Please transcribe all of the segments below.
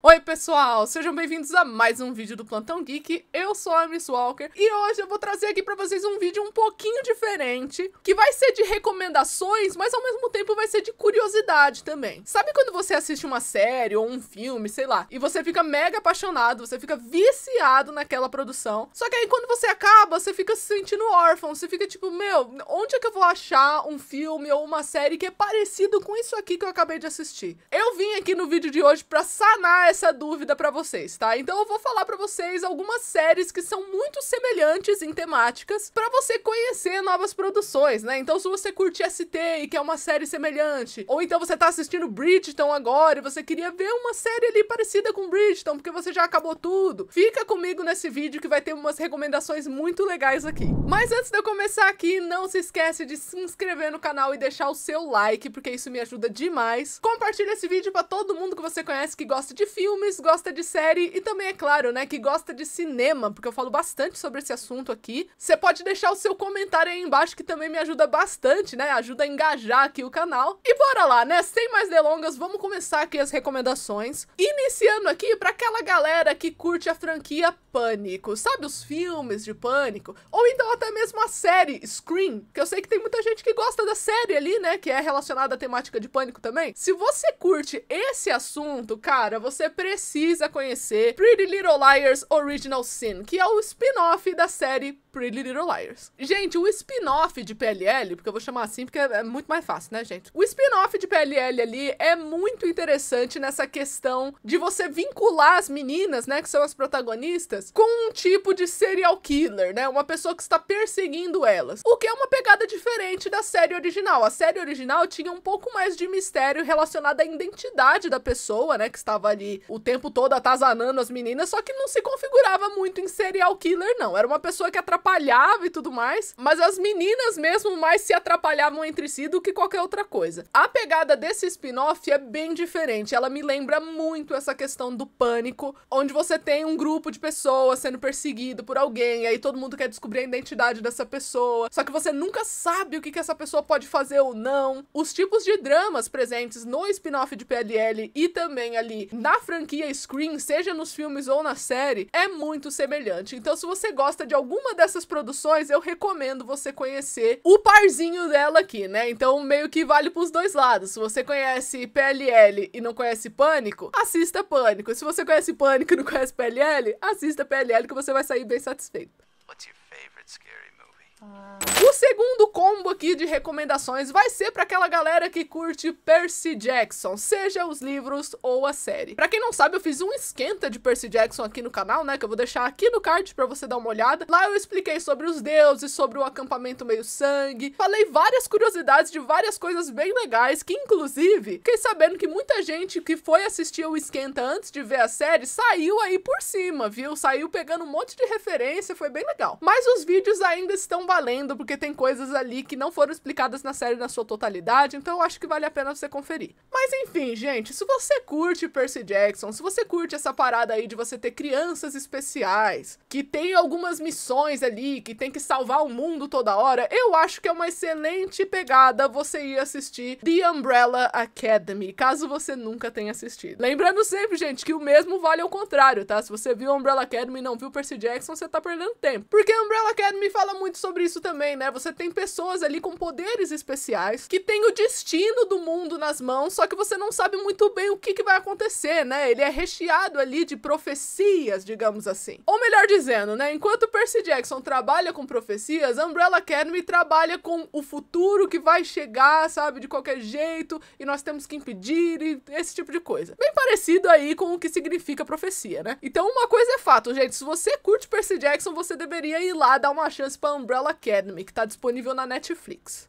Oi pessoal, sejam bem-vindos a mais um vídeo do Plantão Geek, eu sou a Miss Walker e hoje eu vou trazer aqui pra vocês um vídeo um pouquinho diferente, que vai ser de recomendações, mas ao mesmo tempo vai ser de curiosidade também. Sabe quando você assiste uma série ou um filme, sei lá, e você fica mega apaixonado, você fica viciado naquela produção, só que aí quando você acaba, você fica se sentindo órfão, você fica tipo, meu, onde é que eu vou achar um filme ou uma série que é parecido com isso aqui que eu acabei de assistir? Eu vim aqui no vídeo de hoje pra sanar essa dúvida para vocês, tá? Então eu vou falar para vocês algumas séries que são muito semelhantes em temáticas para você conhecer novas produções, né? Então se você curte ST e quer uma série semelhante, ou então você tá assistindo Bridgeton agora e você queria ver uma série ali parecida com Bridgeton, porque você já acabou tudo, fica comigo nesse vídeo que vai ter umas recomendações muito legais aqui. Mas antes de eu começar aqui, não se esquece de se inscrever no canal e deixar o seu like, porque isso me ajuda demais. Compartilha esse vídeo para todo mundo que você conhece que gosta de filmes, gosta de série e também, é claro, né, que gosta de cinema, porque eu falo bastante sobre esse assunto aqui. Você pode deixar o seu comentário aí embaixo que também me ajuda bastante, né? Ajuda a engajar aqui o canal. E bora lá, né? Sem mais delongas, vamos começar aqui as recomendações. Iniciando aqui para aquela galera que curte a franquia Pânico, sabe os filmes de Pânico? Ou então até mesmo a série Scream, que eu sei que tem muita gente que gosta da série ali, né, que é relacionada à temática de Pânico também. Se você curte esse assunto, cara, você precisa conhecer Pretty Little Liars Original Sin, que é o spin-off da série Pretty Little Liars. Gente, o spin-off de PLL, porque eu vou chamar assim porque é muito mais fácil, né, gente? O spin-off de PLL ali é muito interessante nessa questão de você vincular as meninas, né, que são as protagonistas, com um tipo de serial killer, né? Uma pessoa que está perseguindo elas. O que é uma pegada diferente da série original. A série original tinha um pouco mais de mistério relacionado à identidade da pessoa, né, que estava ali o tempo todo atazanando as meninas, só que não se configurava muito em serial killer, não. Era uma pessoa que atrapalhava atrapalhava e tudo mais, mas as meninas mesmo mais se atrapalhavam entre si do que qualquer outra coisa. A pegada desse spin-off é bem diferente, ela me lembra muito essa questão do pânico, onde você tem um grupo de pessoas sendo perseguido por alguém, e aí todo mundo quer descobrir a identidade dessa pessoa, só que você nunca sabe o que, que essa pessoa pode fazer ou não. Os tipos de dramas presentes no spin-off de PLL e também ali na franquia Scream, seja nos filmes ou na série, é muito semelhante. Então, se você gosta de alguma dessas dessas produções, eu recomendo você conhecer o parzinho dela aqui, né? Então, meio que vale pros dois lados. Se você conhece PLL e não conhece Pânico, assista Pânico. Se você conhece Pânico e não conhece PLL, assista PLL que você vai sair bem satisfeito. What's your favorite scary movie? Ah. O segundo combo aqui de recomendações vai ser para aquela galera que curte Percy Jackson, seja os livros ou a série. Para quem não sabe, eu fiz um esquenta de Percy Jackson aqui no canal, né, que eu vou deixar aqui no card para você dar uma olhada. Lá eu expliquei sobre os deuses, sobre o acampamento meio-sangue, falei várias curiosidades de várias coisas bem legais, que inclusive fiquei sabendo que muita gente que foi assistir o esquenta antes de ver a série saiu aí por cima, viu? Saiu pegando um monte de referência, foi bem legal. Mas os vídeos ainda estão valendo porque tem coisas ali ali que não foram explicadas na série na sua totalidade, então eu acho que vale a pena você conferir. Mas enfim, gente, se você curte Percy Jackson, se você curte essa parada aí de você ter crianças especiais, que tem algumas missões ali, que tem que salvar o mundo toda hora, eu acho que é uma excelente pegada você ir assistir The Umbrella Academy, caso você nunca tenha assistido. Lembrando sempre, gente, que o mesmo vale ao contrário, tá? Se você viu Umbrella Academy e não viu Percy Jackson, você tá perdendo tempo. Porque Umbrella Academy fala muito sobre isso também, né? Você tem pessoas pessoas ali com poderes especiais que tem o destino do mundo nas mãos, só que você não sabe muito bem o que, que vai acontecer, né? Ele é recheado ali de profecias, digamos assim. Ou melhor dizendo, né? Enquanto Percy Jackson trabalha com profecias, Umbrella Academy trabalha com o futuro que vai chegar, sabe, de qualquer jeito, e nós temos que impedir, e esse tipo de coisa. Bem parecido aí com o que significa profecia, né? Então, uma coisa é fato, gente. Se você curte Percy Jackson, você deveria ir lá dar uma chance pra Umbrella Academy, que tá disponível na Netflix.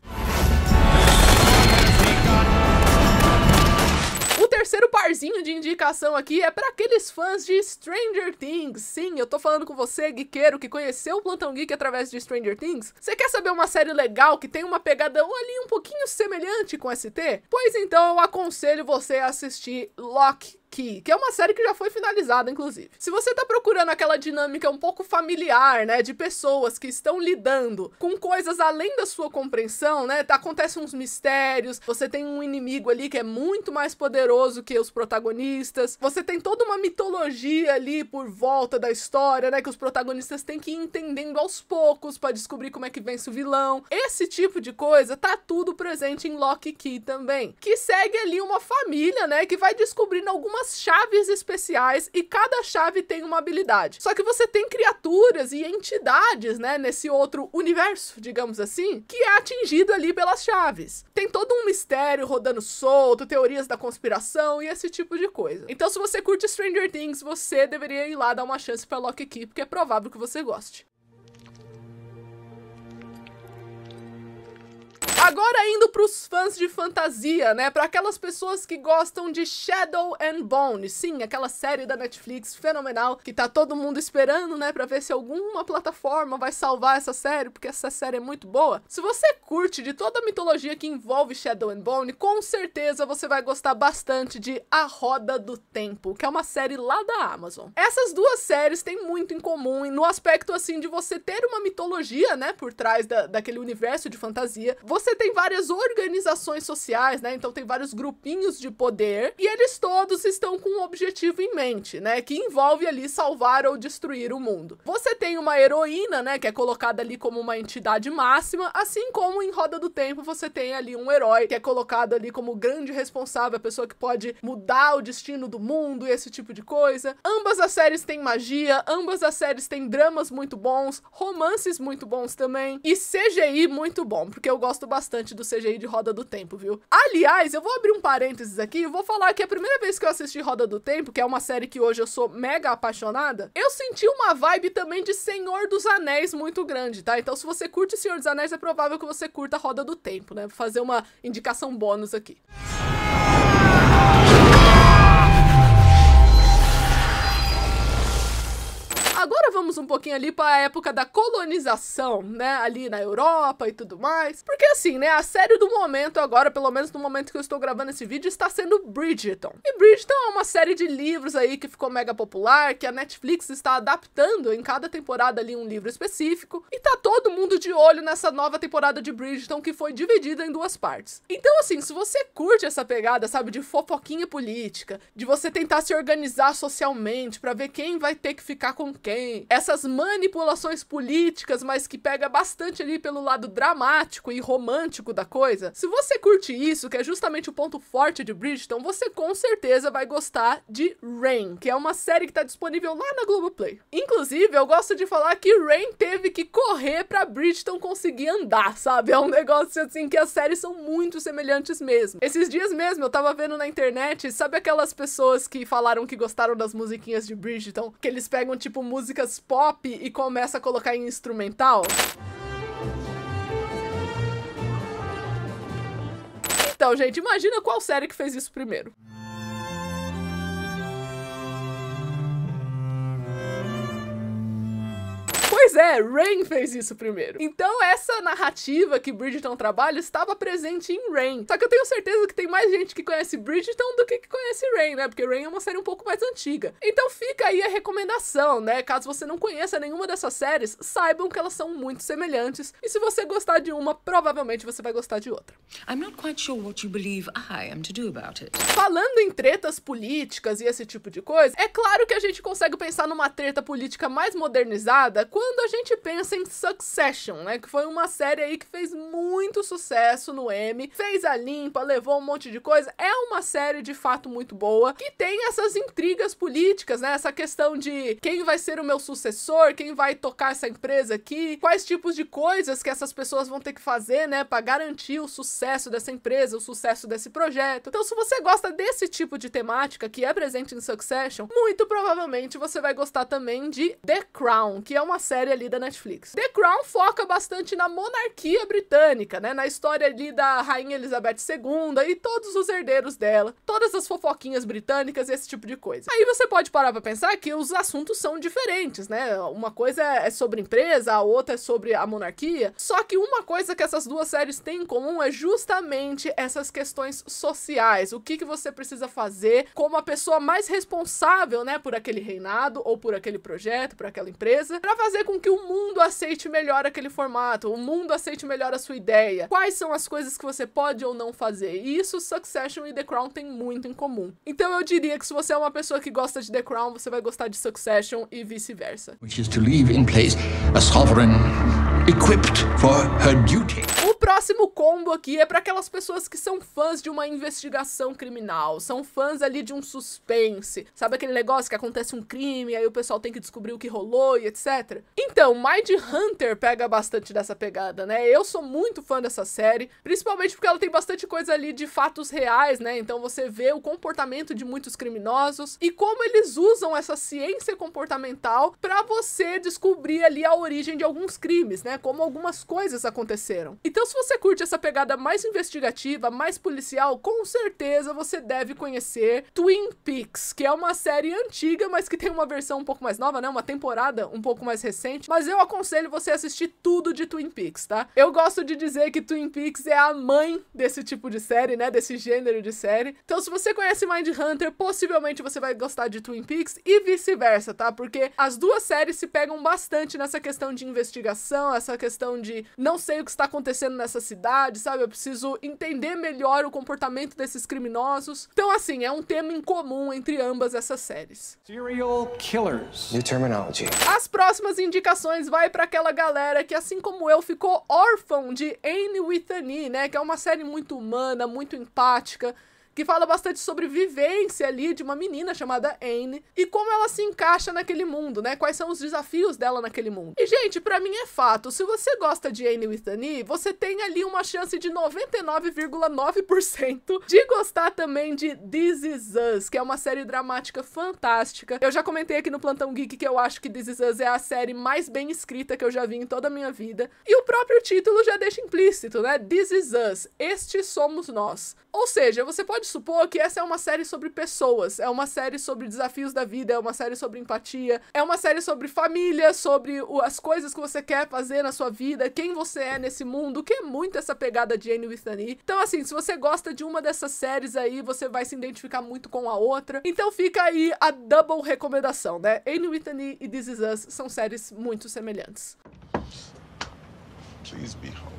O terceiro parzinho de indicação aqui é para aqueles fãs de Stranger Things. Sim, eu tô falando com você, geekeiro, que conheceu o Plantão Geek através de Stranger Things. Você quer saber uma série legal que tem uma pegada ali um pouquinho semelhante com ST? Pois então eu aconselho você a assistir Lock Key, que é uma série que já foi finalizada, inclusive. Se você tá procurando aquela dinâmica um pouco familiar, né, de pessoas que estão lidando com coisas além da sua compreensão, né, tá, acontecem uns mistérios, você tem um inimigo ali que é muito mais poderoso que os protagonistas, você tem toda uma mitologia ali por volta da história, né, que os protagonistas têm que ir entendendo aos poucos para descobrir como é que vence o vilão. Esse tipo de coisa tá tudo presente em Lock Key também, que segue ali uma família, né, que vai descobrindo algumas umas chaves especiais e cada chave tem uma habilidade. Só que você tem criaturas e entidades, né, nesse outro universo, digamos assim, que é atingido ali pelas chaves. Tem todo um mistério rodando solto, teorias da conspiração e esse tipo de coisa. Então, se você curte Stranger Things, você deveria ir lá dar uma chance para Lock Key, porque é provável que você goste. Agora indo para os fãs de fantasia, né? Para aquelas pessoas que gostam de Shadow and Bone. Sim, aquela série da Netflix fenomenal que tá todo mundo esperando, né, para ver se alguma plataforma vai salvar essa série, porque essa série é muito boa. Se você curte de toda a mitologia que envolve Shadow and Bone, com certeza você vai gostar bastante de A Roda do Tempo, que é uma série lá da Amazon. Essas duas séries têm muito em comum no aspecto assim de você ter uma mitologia, né, por trás da, daquele universo de fantasia, você você tem várias organizações sociais, né? Então tem vários grupinhos de poder e eles todos estão com um objetivo em mente, né? Que envolve ali salvar ou destruir o mundo. Você tem uma heroína, né? Que é colocada ali como uma entidade máxima, assim como em Roda do Tempo você tem ali um herói que é colocado ali como grande responsável, a pessoa que pode mudar o destino do mundo e esse tipo de coisa. Ambas as séries têm magia, ambas as séries têm dramas muito bons, romances muito bons também e CGI muito bom, porque eu gosto bastante bastante do CGI de Roda do Tempo, viu? Aliás, eu vou abrir um parênteses aqui e vou falar que a primeira vez que eu assisti Roda do Tempo, que é uma série que hoje eu sou mega apaixonada, eu senti uma vibe também de Senhor dos Anéis muito grande, tá? Então se você curte Senhor dos Anéis, é provável que você curta Roda do Tempo, né? Vou fazer uma indicação bônus aqui. Música voltamos um pouquinho ali para a época da colonização, né? Ali na Europa e tudo mais. Porque assim, né? A série do momento agora, pelo menos no momento que eu estou gravando esse vídeo, está sendo Bridgerton. E Bridgerton é uma série de livros aí que ficou mega popular, que a Netflix está adaptando em cada temporada ali um livro específico. E tá todo mundo de olho nessa nova temporada de Bridgerton que foi dividida em duas partes. Então assim, se você curte essa pegada, sabe, de fofoquinha política, de você tentar se organizar socialmente para ver quem vai ter que ficar com quem, é essas manipulações políticas, mas que pega bastante ali pelo lado dramático e romântico da coisa. Se você curte isso, que é justamente o ponto forte de Bridgerton, você com certeza vai gostar de Rain, que é uma série que tá disponível lá na Globoplay. Inclusive, eu gosto de falar que Rain teve que correr pra Bridgerton conseguir andar, sabe? É um negócio assim que as séries são muito semelhantes mesmo. Esses dias mesmo eu tava vendo na internet, sabe aquelas pessoas que falaram que gostaram das musiquinhas de Bridgerton? Que eles pegam tipo músicas pop e começa a colocar em instrumental? Então, gente, imagina qual série que fez isso primeiro. Pois é, Rain fez isso primeiro. Então essa narrativa que Bridgerton trabalha estava presente em Rain. Só que eu tenho certeza que tem mais gente que conhece Bridgerton do que que conhece Rain, né? Porque Rain é uma série um pouco mais antiga. Então fica aí a recomendação, né? Caso você não conheça nenhuma dessas séries, saibam que elas são muito semelhantes. E se você gostar de uma, provavelmente você vai gostar de outra. I'm not quite sure what you believe I am to do about it. Falando em tretas políticas e esse tipo de coisa, é claro que a gente consegue pensar numa treta política mais modernizada quando quando a gente pensa em Succession, né, que foi uma série aí que fez muito sucesso no M, fez a limpa, levou um monte de coisa, é uma série de fato muito boa, que tem essas intrigas políticas, né, essa questão de quem vai ser o meu sucessor, quem vai tocar essa empresa aqui, quais tipos de coisas que essas pessoas vão ter que fazer, né, para garantir o sucesso dessa empresa, o sucesso desse projeto. Então, se você gosta desse tipo de temática que é presente em Succession, muito provavelmente você vai gostar também de The Crown, que é uma série história ali da Netflix. The Crown foca bastante na monarquia britânica, né? Na história ali da Rainha Elizabeth II e todos os herdeiros dela, todas as fofoquinhas britânicas, e esse tipo de coisa. Aí você pode parar pra pensar que os assuntos são diferentes, né? Uma coisa é sobre empresa, a outra é sobre a monarquia. Só que uma coisa que essas duas séries têm em comum é justamente essas questões sociais. O que, que você precisa fazer como a pessoa mais responsável, né, por aquele reinado ou por aquele projeto, por aquela empresa, para fazer com que o mundo aceite melhor aquele formato, o mundo aceite melhor a sua ideia, quais são as coisas que você pode ou não fazer. E isso Succession e The Crown têm muito em comum. Então eu diria que se você é uma pessoa que gosta de The Crown, você vai gostar de Succession e vice-versa. Which is to leave in place a sovereign equipped for her duty próximo combo aqui é para aquelas pessoas que são fãs de uma investigação criminal, são fãs ali de um suspense. Sabe aquele negócio que acontece um crime, aí o pessoal tem que descobrir o que rolou e etc? Então, Mind Hunter pega bastante dessa pegada, né? Eu sou muito fã dessa série, principalmente porque ela tem bastante coisa ali de fatos reais, né? Então você vê o comportamento de muitos criminosos e como eles usam essa ciência comportamental para você descobrir ali a origem de alguns crimes, né? Como algumas coisas aconteceram. Então, se você curte essa pegada mais investigativa, mais policial, com certeza você deve conhecer Twin Peaks, que é uma série antiga, mas que tem uma versão um pouco mais nova, né? Uma temporada um pouco mais recente. Mas eu aconselho você a assistir tudo de Twin Peaks, tá? Eu gosto de dizer que Twin Peaks é a mãe desse tipo de série, né? Desse gênero de série. Então, se você conhece Mind Hunter, possivelmente você vai gostar de Twin Peaks e vice-versa, tá? Porque as duas séries se pegam bastante nessa questão de investigação, essa questão de não sei o que está acontecendo nessa essa cidade, sabe? Eu preciso entender melhor o comportamento desses criminosos. Então, assim, é um tema em comum entre ambas essas séries. Serial killers. New terminology. As próximas indicações vai para aquela galera que, assim como eu, ficou órfão de Anne with an e, né? Que é uma série muito humana, muito empática que fala bastante sobre vivência ali de uma menina chamada Anne e como ela se encaixa naquele mundo, né? Quais são os desafios dela naquele mundo. E, gente, para mim é fato, se você gosta de Anne with você tem ali uma chance de 99,9% de gostar também de This Is Us, que é uma série dramática fantástica. Eu já comentei aqui no Plantão Geek que eu acho que This Is Us é a série mais bem escrita que eu já vi em toda a minha vida. E o próprio título já deixa implícito, né? This Is Us, Este Somos Nós. Ou seja, você pode supor que essa é uma série sobre pessoas, é uma série sobre desafios da vida, é uma série sobre empatia, é uma série sobre família, sobre o, as coisas que você quer fazer na sua vida, quem você é nesse mundo, que é muito essa pegada de Anne with an E. Então, assim, se você gosta de uma dessas séries aí, você vai se identificar muito com a outra. Então fica aí a double recomendação, né? Anne with an E e This Is Us são séries muito semelhantes. Please be home.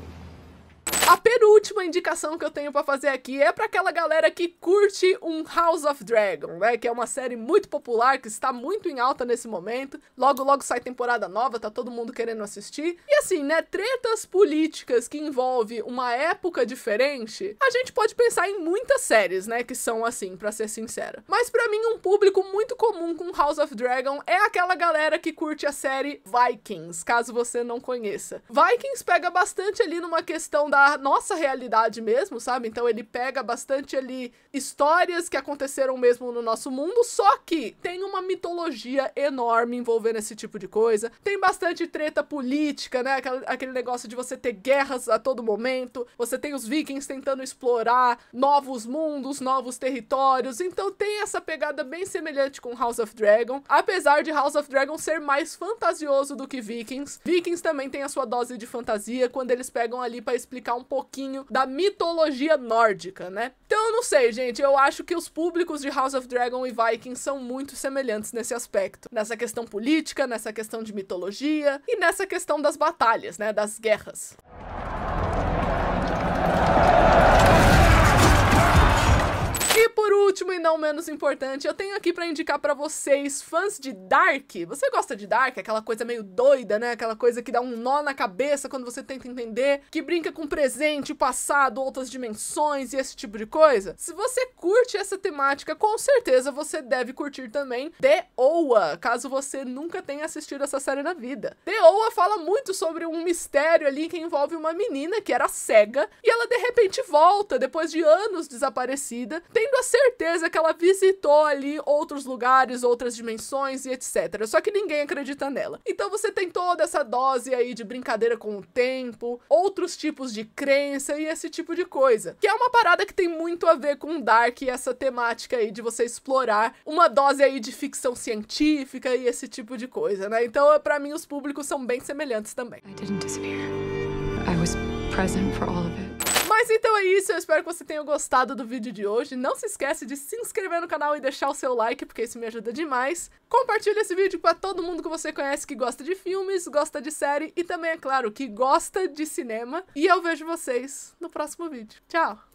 A penúltima indicação que eu tenho para fazer aqui é para aquela galera que curte um House of Dragon, né? Que é uma série muito popular, que está muito em alta nesse momento. Logo, logo sai temporada nova, tá todo mundo querendo assistir. E assim, né? Tretas políticas que envolve uma época diferente, a gente pode pensar em muitas séries, né? Que são assim, para ser sincera. Mas para mim, um público muito comum com House of Dragon é aquela galera que curte a série Vikings, caso você não conheça. Vikings pega bastante ali numa questão da da nossa realidade mesmo, sabe? Então ele pega bastante ali histórias que aconteceram mesmo no nosso mundo, só que tem uma mitologia enorme envolvendo esse tipo de coisa. Tem bastante treta política, né? Aquele negócio de você ter guerras a todo momento. Você tem os vikings tentando explorar novos mundos, novos territórios. Então tem essa pegada bem semelhante com House of Dragon, apesar de House of Dragon ser mais fantasioso do que Vikings. Vikings também tem a sua dose de fantasia quando eles pegam ali para explicar um pouquinho da mitologia nórdica, né? Então eu não sei, gente, eu acho que os públicos de House of Dragon e Vikings são muito semelhantes nesse aspecto, nessa questão política, nessa questão de mitologia e nessa questão das batalhas, né, das guerras. último e não menos importante, eu tenho aqui para indicar para vocês, fãs de Dark. Você gosta de Dark? Aquela coisa meio doida, né? Aquela coisa que dá um nó na cabeça quando você tenta entender, que brinca com presente, passado, outras dimensões e esse tipo de coisa. Se você curte essa temática, com certeza você deve curtir também The Oa, caso você nunca tenha assistido essa série na vida. The Oa fala muito sobre um mistério ali que envolve uma menina que era cega e ela de repente volta depois de anos desaparecida, tendo a certeza certeza que ela visitou ali outros lugares, outras dimensões e etc. Só que ninguém acredita nela. Então você tem toda essa dose aí de brincadeira com o tempo, outros tipos de crença e esse tipo de coisa. Que é uma parada que tem muito a ver com Dark e essa temática aí de você explorar uma dose aí de ficção científica e esse tipo de coisa, né? Então, para mim, os públicos são bem semelhantes também. I didn't disappear. I was present for all of it. Mas então é isso, eu espero que você tenha gostado do vídeo de hoje. Não se esquece de se inscrever no canal e deixar o seu like, porque isso me ajuda demais. Compartilha esse vídeo para todo mundo que você conhece que gosta de filmes, gosta de série e também, é claro, que gosta de cinema. E eu vejo vocês no próximo vídeo. Tchau!